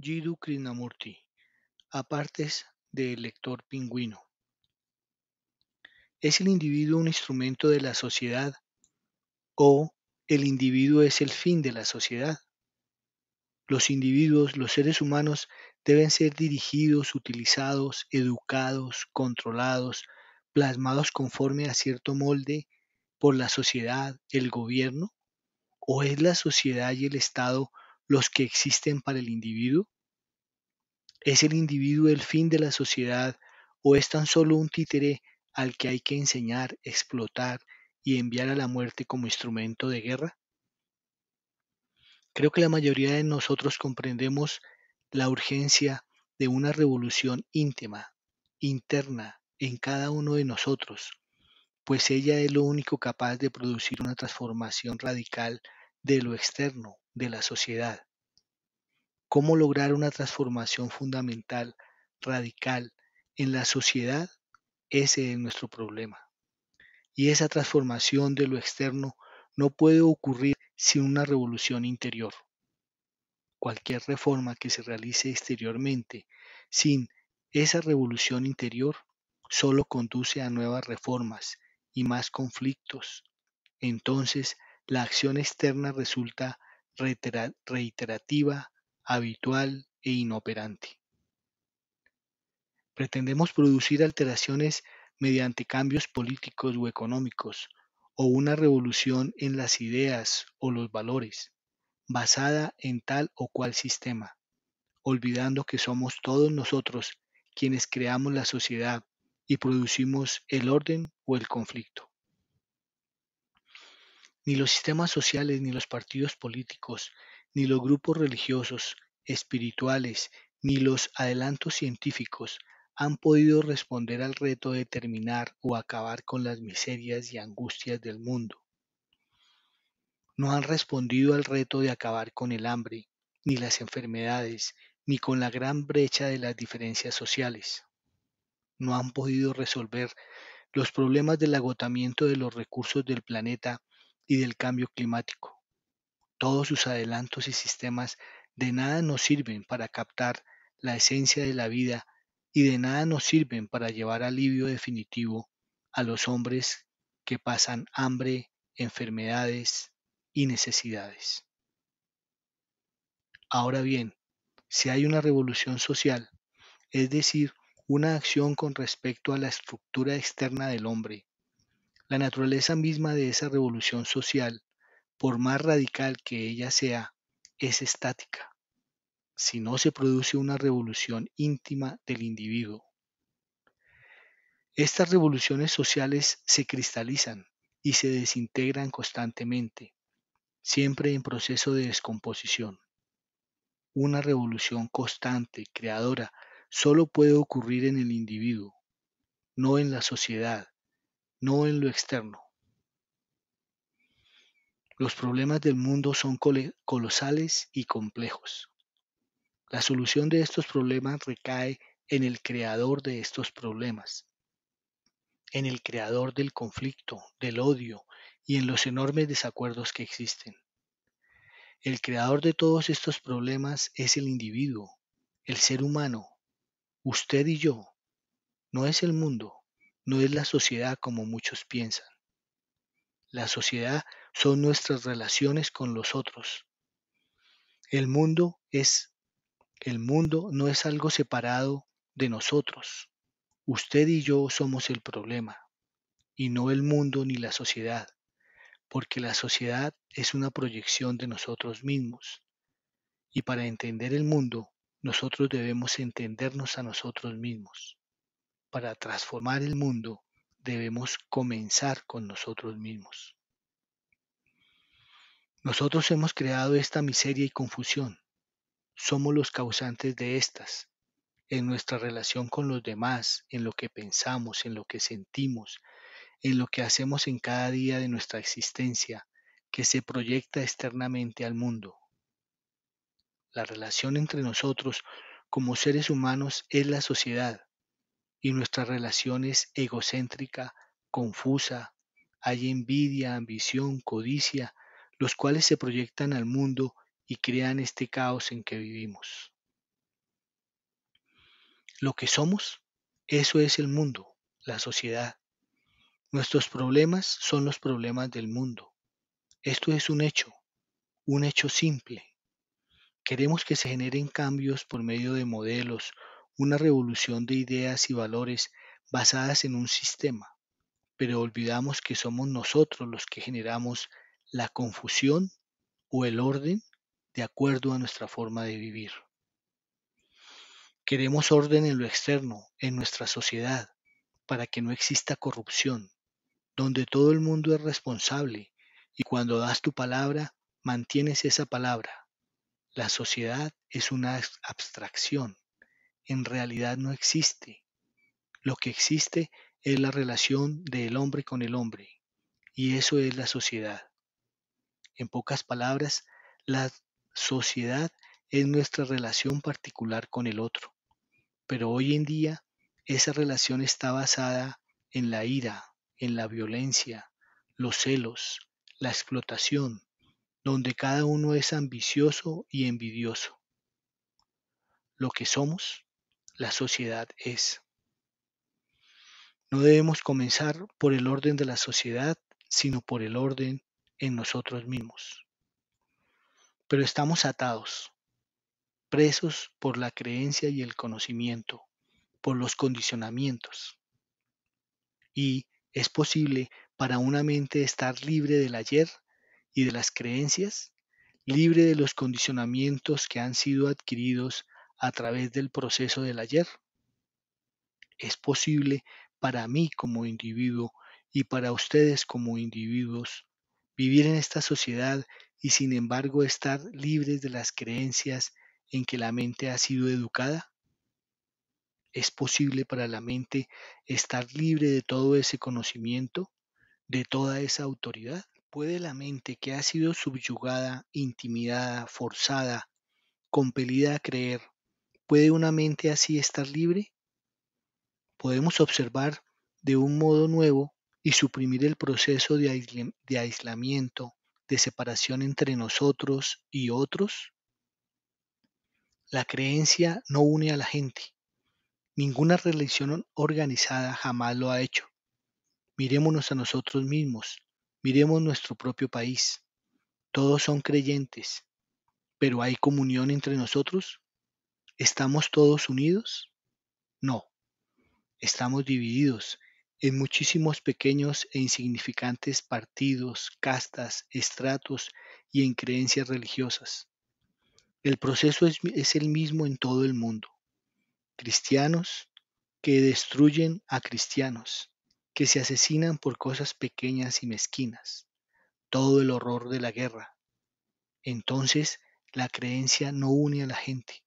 Jiddu Krishnamurti, apartes de lector pingüino. ¿Es el individuo un instrumento de la sociedad o el individuo es el fin de la sociedad? Los individuos, los seres humanos, deben ser dirigidos, utilizados, educados, controlados, plasmados conforme a cierto molde por la sociedad, el gobierno? ¿O es la sociedad y el Estado los que existen para el individuo? ¿Es el individuo el fin de la sociedad o es tan solo un títere al que hay que enseñar, explotar y enviar a la muerte como instrumento de guerra? Creo que la mayoría de nosotros comprendemos la urgencia de una revolución íntima, interna, en cada uno de nosotros, pues ella es lo único capaz de producir una transformación radical de lo externo de la sociedad. ¿Cómo lograr una transformación fundamental, radical, en la sociedad? Ese es nuestro problema. Y esa transformación de lo externo no puede ocurrir sin una revolución interior. Cualquier reforma que se realice exteriormente sin esa revolución interior solo conduce a nuevas reformas y más conflictos. Entonces, la acción externa resulta reiterativa, habitual e inoperante. Pretendemos producir alteraciones mediante cambios políticos o económicos, o una revolución en las ideas o los valores, basada en tal o cual sistema, olvidando que somos todos nosotros quienes creamos la sociedad y producimos el orden o el conflicto. Ni los sistemas sociales, ni los partidos políticos, ni los grupos religiosos, espirituales, ni los adelantos científicos han podido responder al reto de terminar o acabar con las miserias y angustias del mundo. No han respondido al reto de acabar con el hambre, ni las enfermedades, ni con la gran brecha de las diferencias sociales. No han podido resolver los problemas del agotamiento de los recursos del planeta y del cambio climático. Todos sus adelantos y sistemas de nada nos sirven para captar la esencia de la vida y de nada nos sirven para llevar alivio definitivo a los hombres que pasan hambre, enfermedades y necesidades. Ahora bien, si hay una revolución social, es decir, una acción con respecto a la estructura externa del hombre, la naturaleza misma de esa revolución social, por más radical que ella sea, es estática, si no se produce una revolución íntima del individuo. Estas revoluciones sociales se cristalizan y se desintegran constantemente, siempre en proceso de descomposición. Una revolución constante, creadora, solo puede ocurrir en el individuo, no en la sociedad, no en lo externo. Los problemas del mundo son colosales y complejos. La solución de estos problemas recae en el creador de estos problemas, en el creador del conflicto, del odio y en los enormes desacuerdos que existen. El creador de todos estos problemas es el individuo, el ser humano, usted y yo, no es el mundo no es la sociedad como muchos piensan. La sociedad son nuestras relaciones con los otros. El mundo es el mundo no es algo separado de nosotros. Usted y yo somos el problema, y no el mundo ni la sociedad, porque la sociedad es una proyección de nosotros mismos. Y para entender el mundo, nosotros debemos entendernos a nosotros mismos para transformar el mundo debemos comenzar con nosotros mismos. Nosotros hemos creado esta miseria y confusión. Somos los causantes de estas, en nuestra relación con los demás, en lo que pensamos, en lo que sentimos, en lo que hacemos en cada día de nuestra existencia, que se proyecta externamente al mundo. La relación entre nosotros como seres humanos es la sociedad, y nuestra relación es egocéntrica, confusa. Hay envidia, ambición, codicia, los cuales se proyectan al mundo y crean este caos en que vivimos. Lo que somos, eso es el mundo, la sociedad. Nuestros problemas son los problemas del mundo. Esto es un hecho, un hecho simple. Queremos que se generen cambios por medio de modelos, una revolución de ideas y valores basadas en un sistema, pero olvidamos que somos nosotros los que generamos la confusión o el orden de acuerdo a nuestra forma de vivir. Queremos orden en lo externo, en nuestra sociedad, para que no exista corrupción, donde todo el mundo es responsable y cuando das tu palabra, mantienes esa palabra. La sociedad es una abstracción, en realidad no existe. Lo que existe es la relación del hombre con el hombre, y eso es la sociedad. En pocas palabras, la sociedad es nuestra relación particular con el otro, pero hoy en día esa relación está basada en la ira, en la violencia, los celos, la explotación, donde cada uno es ambicioso y envidioso. Lo que somos la sociedad es. No debemos comenzar por el orden de la sociedad, sino por el orden en nosotros mismos. Pero estamos atados, presos por la creencia y el conocimiento, por los condicionamientos. Y es posible para una mente estar libre del ayer y de las creencias, libre de los condicionamientos que han sido adquiridos a través del proceso del ayer. Es posible para mí como individuo y para ustedes como individuos vivir en esta sociedad y sin embargo estar libres de las creencias en que la mente ha sido educada? ¿Es posible para la mente estar libre de todo ese conocimiento, de toda esa autoridad? ¿Puede la mente que ha sido subyugada, intimidada, forzada, compelida a creer ¿Puede una mente así estar libre? Podemos observar de un modo nuevo y suprimir el proceso de, aislamiento, de separación entre nosotros y otros. La creencia no une a la gente. Ninguna religión organizada jamás lo ha hecho. Miremonos a nosotros mismos, miremos nuestro propio país. Todos son creyentes, pero ¿hay comunión entre nosotros? ¿Estamos todos unidos? No, estamos divididos en muchísimos pequeños e insignificantes partidos, castas, estratos y en creencias religiosas. El proceso es, el mismo en todo el mundo. Cristianos que destruyen a cristianos, que se asesinan por cosas pequeñas y mezquinas. Todo el horror de la guerra. Entonces, la creencia no une a la gente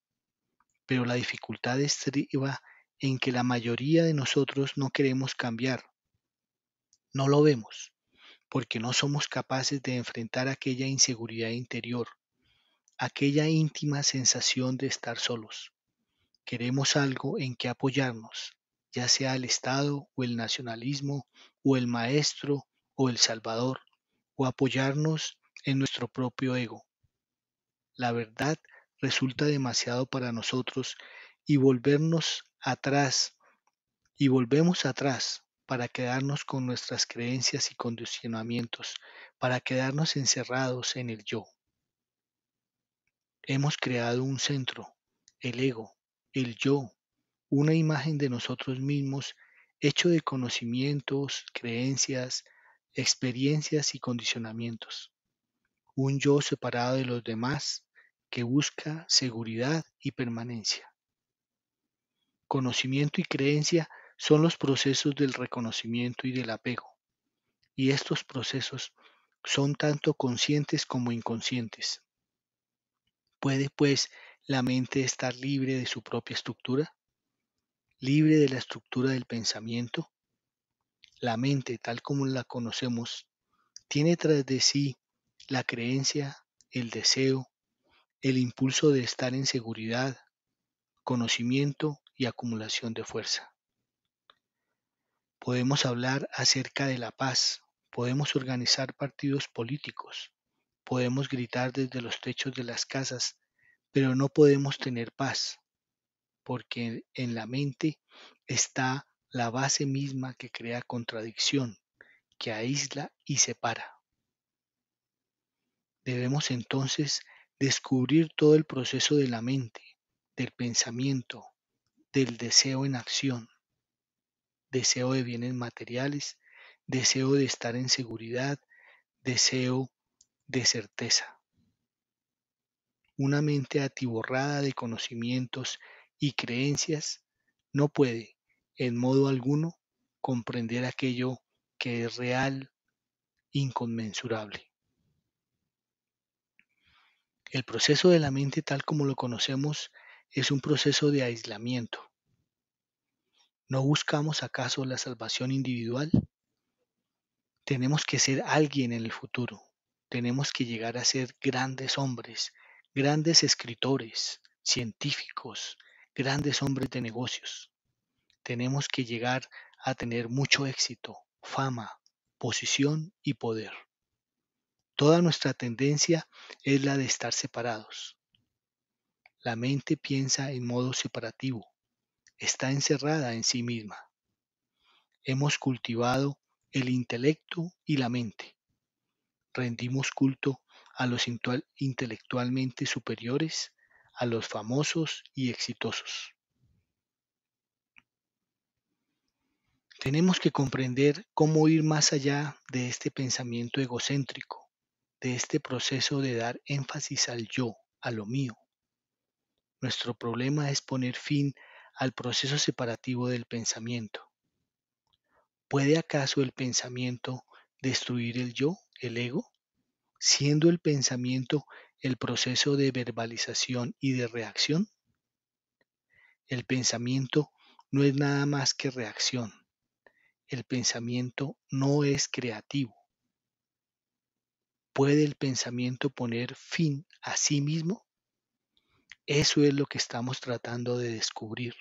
pero la dificultad estriba en que la mayoría de nosotros no queremos cambiar. No lo vemos, porque no somos capaces de enfrentar aquella inseguridad interior, aquella íntima sensación de estar solos. Queremos algo en que apoyarnos, ya sea el Estado o el nacionalismo o el maestro o el salvador, o apoyarnos en nuestro propio ego. La verdad es resulta demasiado para nosotros y volvernos atrás, y volvemos atrás para quedarnos con nuestras creencias y condicionamientos, para quedarnos encerrados en el yo. Hemos creado un centro, el ego, el yo, una imagen de nosotros mismos hecho de conocimientos, creencias, experiencias y condicionamientos. Un yo separado de los demás que busca seguridad y permanencia. Conocimiento y creencia son los procesos del reconocimiento y del apego, y estos procesos son tanto conscientes como inconscientes. ¿Puede, pues, la mente estar libre de su propia estructura? ¿Libre de la estructura del pensamiento? La mente, tal como la conocemos, tiene tras de sí la creencia, el deseo, el impulso de estar en seguridad, conocimiento y acumulación de fuerza. Podemos hablar acerca de la paz, podemos organizar partidos políticos, podemos gritar desde los techos de las casas, pero no podemos tener paz, porque en la mente está la base misma que crea contradicción, que aísla y separa. Debemos entonces descubrir todo el proceso de la mente, del pensamiento, del deseo en acción, deseo de bienes materiales, deseo de estar en seguridad, deseo de certeza. Una mente atiborrada de conocimientos y creencias no puede, en modo alguno, comprender aquello que es real, inconmensurable. El proceso de la mente tal como lo conocemos es un proceso de aislamiento. ¿No buscamos acaso la salvación individual? Tenemos que ser alguien en el futuro. Tenemos que llegar a ser grandes hombres, grandes escritores, científicos, grandes hombres de negocios. Tenemos que llegar a tener mucho éxito, fama, posición y poder. Toda nuestra tendencia es la de estar separados. La mente piensa en modo separativo. Está encerrada en sí misma. Hemos cultivado el intelecto y la mente. Rendimos culto a los intelectualmente superiores, a los famosos y exitosos. Tenemos que comprender cómo ir más allá de este pensamiento egocéntrico de este proceso de dar énfasis al yo, a lo mío. Nuestro problema es poner fin al proceso separativo del pensamiento. ¿Puede acaso el pensamiento destruir el yo, el ego? Siendo el pensamiento el proceso de verbalización y de reacción. El pensamiento no es nada más que reacción. El pensamiento no es creativo. ¿Puede el pensamiento poner fin a sí mismo? Eso es lo que estamos tratando de descubrir.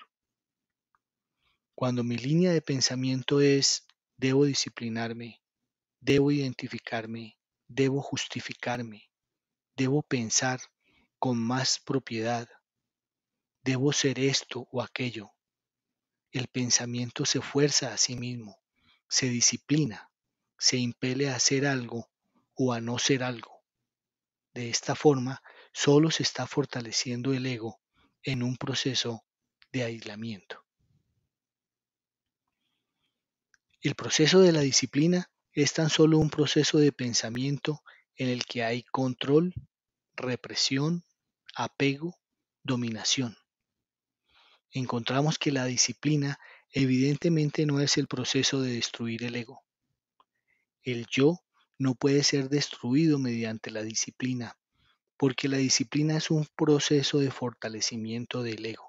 Cuando mi línea de pensamiento es, debo disciplinarme, debo identificarme, debo justificarme, debo pensar con más propiedad, debo ser esto o aquello. El pensamiento se fuerza a sí mismo, se disciplina, se impele a hacer algo o a no ser algo. De esta forma, solo se está fortaleciendo el ego en un proceso de aislamiento. El proceso de la disciplina es tan solo un proceso de pensamiento en el que hay control, represión, apego, dominación. Encontramos que la disciplina evidentemente no es el proceso de destruir el ego. El yo no puede ser destruido mediante la disciplina, porque la disciplina es un proceso de fortalecimiento del ego.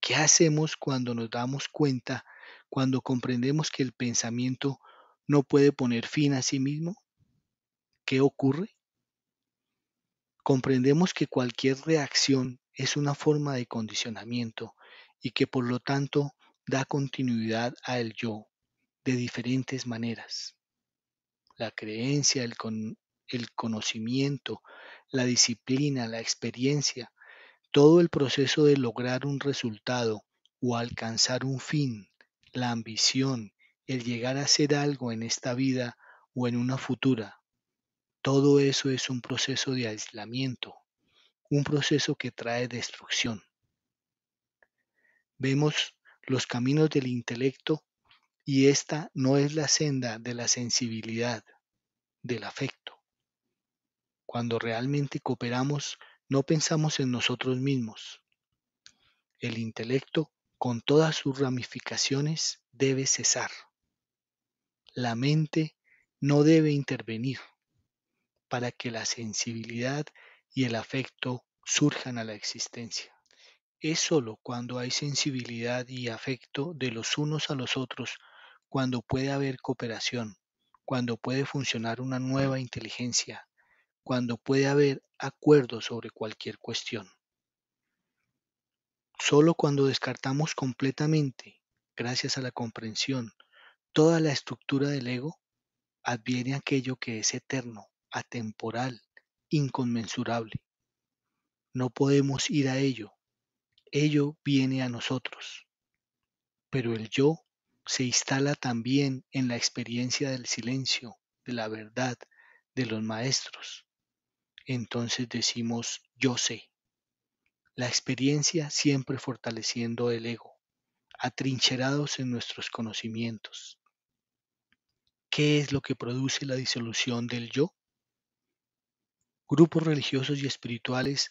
¿Qué hacemos cuando nos damos cuenta, cuando comprendemos que el pensamiento no puede poner fin a sí mismo? ¿Qué ocurre? Comprendemos que cualquier reacción es una forma de condicionamiento y que por lo tanto da continuidad al yo de diferentes maneras la creencia, el, el conocimiento, la disciplina, la experiencia, todo el proceso de lograr un resultado o alcanzar un fin, la ambición, el llegar a ser algo en esta vida o en una futura. Todo eso es un proceso de aislamiento, un proceso que trae destrucción. Vemos los caminos del intelecto y esta no es la senda de la sensibilidad, del afecto. Cuando realmente cooperamos, no pensamos en nosotros mismos. El intelecto, con todas sus ramificaciones, debe cesar. La mente no debe intervenir para que la sensibilidad y el afecto surjan a la existencia. Es sólo cuando hay sensibilidad y afecto de los unos a los otros cuando puede haber cooperación, cuando puede funcionar una nueva inteligencia, cuando puede haber acuerdo sobre cualquier cuestión. Solo cuando descartamos completamente, gracias a la comprensión, toda la estructura del ego, adviene aquello que es eterno, atemporal, inconmensurable. No podemos ir a ello, ello viene a nosotros. Pero el yo se instala también en la experiencia del silencio, de la verdad, de los maestros. Entonces decimos yo sé. La experiencia siempre fortaleciendo el ego, atrincherados en nuestros conocimientos. ¿Qué es lo que produce la disolución del yo? Grupos religiosos y espirituales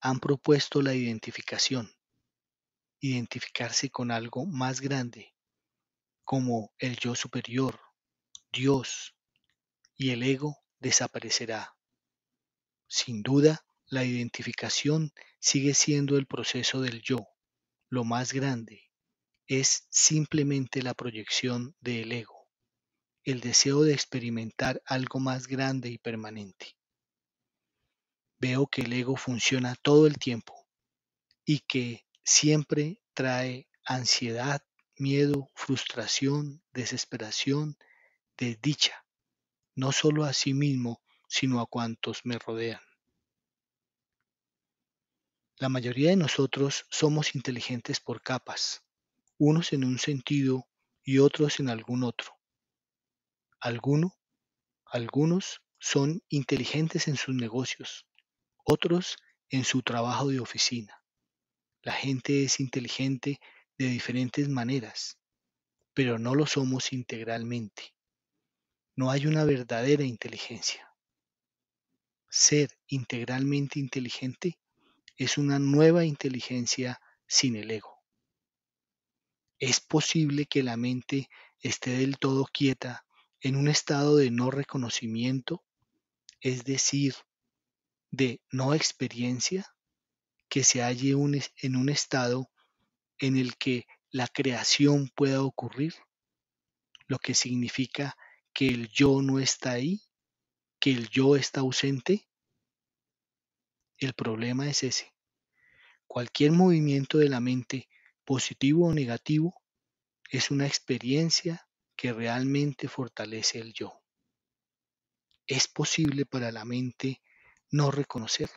han propuesto la identificación, identificarse con algo más grande, como el yo superior, Dios y el ego desaparecerá. Sin duda, la identificación sigue siendo el proceso del yo, lo más grande. Es simplemente la proyección del ego, el deseo de experimentar algo más grande y permanente. Veo que el ego funciona todo el tiempo y que siempre trae ansiedad miedo, frustración, desesperación, desdicha, no solo a sí mismo, sino a cuantos me rodean. La mayoría de nosotros somos inteligentes por capas, unos en un sentido y otros en algún otro. Alguno, algunos son inteligentes en sus negocios, otros en su trabajo de oficina. La gente es inteligente de diferentes maneras, pero no lo somos integralmente. No hay una verdadera inteligencia. Ser integralmente inteligente es una nueva inteligencia sin el ego. Es posible que la mente esté del todo quieta en un estado de no reconocimiento, es decir, de no experiencia, que se halle en un estado en el que la creación pueda ocurrir, lo que significa que el yo no está ahí, que el yo está ausente. El problema es ese. Cualquier movimiento de la mente, positivo o negativo, es una experiencia que realmente fortalece el yo. Es posible para la mente no reconocerlo.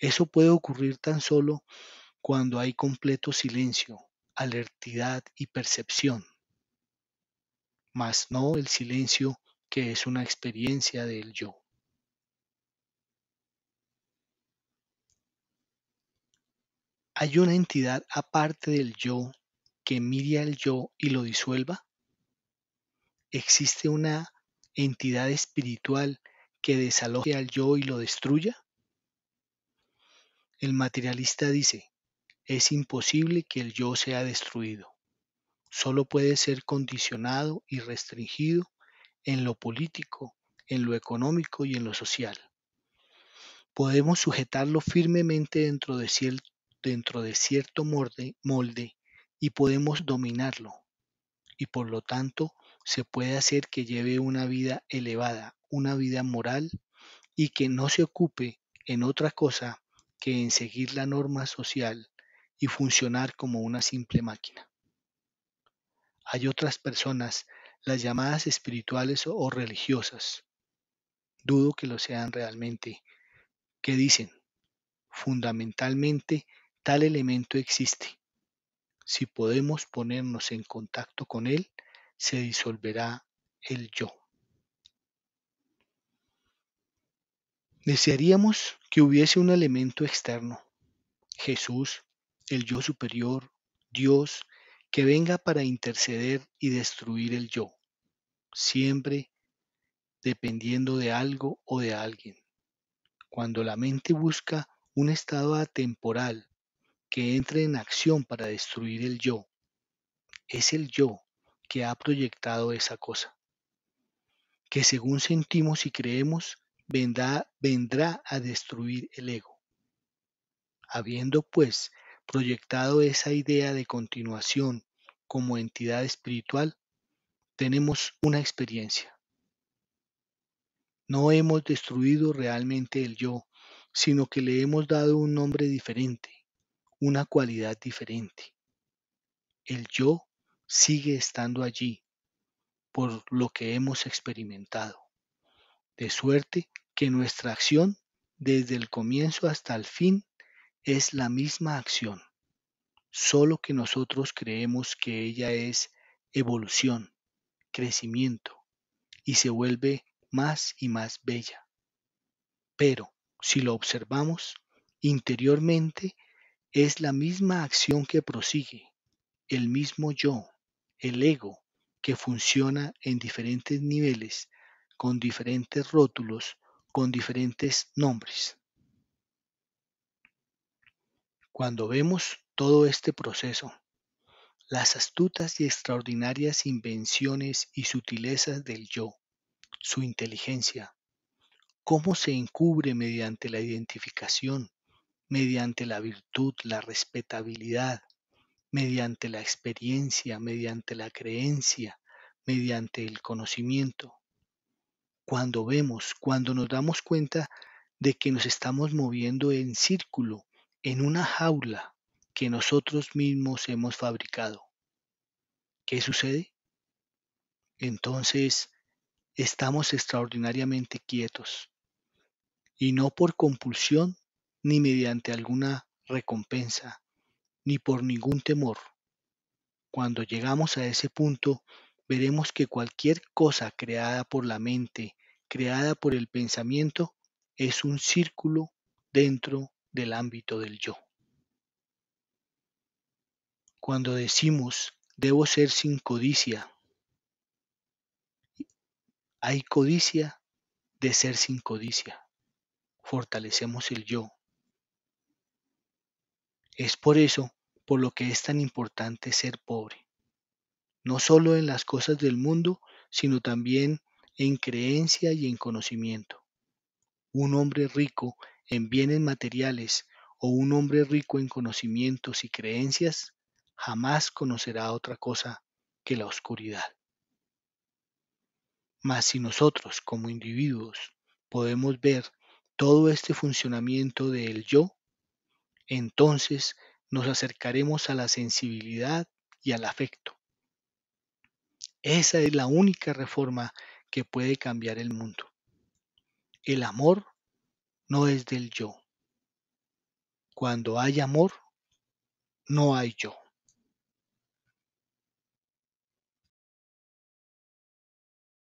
Eso puede ocurrir tan solo cuando hay completo silencio, alertidad y percepción, mas no el silencio que es una experiencia del yo. ¿Hay una entidad aparte del yo que mire al yo y lo disuelva? ¿Existe una entidad espiritual que desaloje al yo y lo destruya? El materialista dice, es imposible que el yo sea destruido. Solo puede ser condicionado y restringido en lo político, en lo económico y en lo social. Podemos sujetarlo firmemente dentro de, cierto molde y podemos dominarlo. Y por lo tanto, se puede hacer que lleve una vida elevada, una vida moral y que no se ocupe en otra cosa que en seguir la norma social y funcionar como una simple máquina. Hay otras personas, las llamadas espirituales o religiosas, dudo que lo sean realmente, que dicen, fundamentalmente, tal elemento existe. Si podemos ponernos en contacto con él, se disolverá el yo. Desearíamos que hubiese un elemento externo, Jesús, el yo superior, Dios, que venga para interceder y destruir el yo, siempre dependiendo de algo o de alguien. Cuando la mente busca un estado atemporal que entre en acción para destruir el yo, es el yo que ha proyectado esa cosa, que según sentimos y creemos, vendrá, a destruir el ego. Habiendo pues proyectado esa idea de continuación como entidad espiritual, tenemos una experiencia. No hemos destruido realmente el yo, sino que le hemos dado un nombre diferente, una cualidad diferente. El yo sigue estando allí por lo que hemos experimentado, de suerte que nuestra acción, desde el comienzo hasta el fin, es la misma acción, solo que nosotros creemos que ella es evolución, crecimiento, y se vuelve más y más bella. Pero, si lo observamos, interiormente es la misma acción que prosigue, el mismo yo, el ego, que funciona en diferentes niveles, con diferentes rótulos, con diferentes nombres. Cuando vemos todo este proceso, las astutas y extraordinarias invenciones y sutilezas del yo, su inteligencia, cómo se encubre mediante la identificación, mediante la virtud, la respetabilidad, mediante la experiencia, mediante la creencia, mediante el conocimiento. Cuando vemos, cuando nos damos cuenta de que nos estamos moviendo en círculo, en una jaula que nosotros mismos hemos fabricado. ¿Qué sucede? Entonces, estamos extraordinariamente quietos, y no por compulsión ni mediante alguna recompensa, ni por ningún temor. Cuando llegamos a ese punto, veremos que cualquier cosa creada por la mente, creada por el pensamiento, es un círculo dentro del ámbito del yo. Cuando decimos, debo ser sin codicia, hay codicia de ser sin codicia. Fortalecemos el yo. Es por eso por lo que es tan importante ser pobre, no solo en las cosas del mundo, sino también en creencia y en conocimiento. Un hombre rico en bienes materiales o un hombre rico en conocimientos y creencias, jamás conocerá otra cosa que la oscuridad. Mas si nosotros como individuos podemos ver todo este funcionamiento del yo, entonces nos acercaremos a la sensibilidad y al afecto. Esa es la única reforma que puede cambiar el mundo. El amor no es del yo. Cuando hay amor, no hay yo.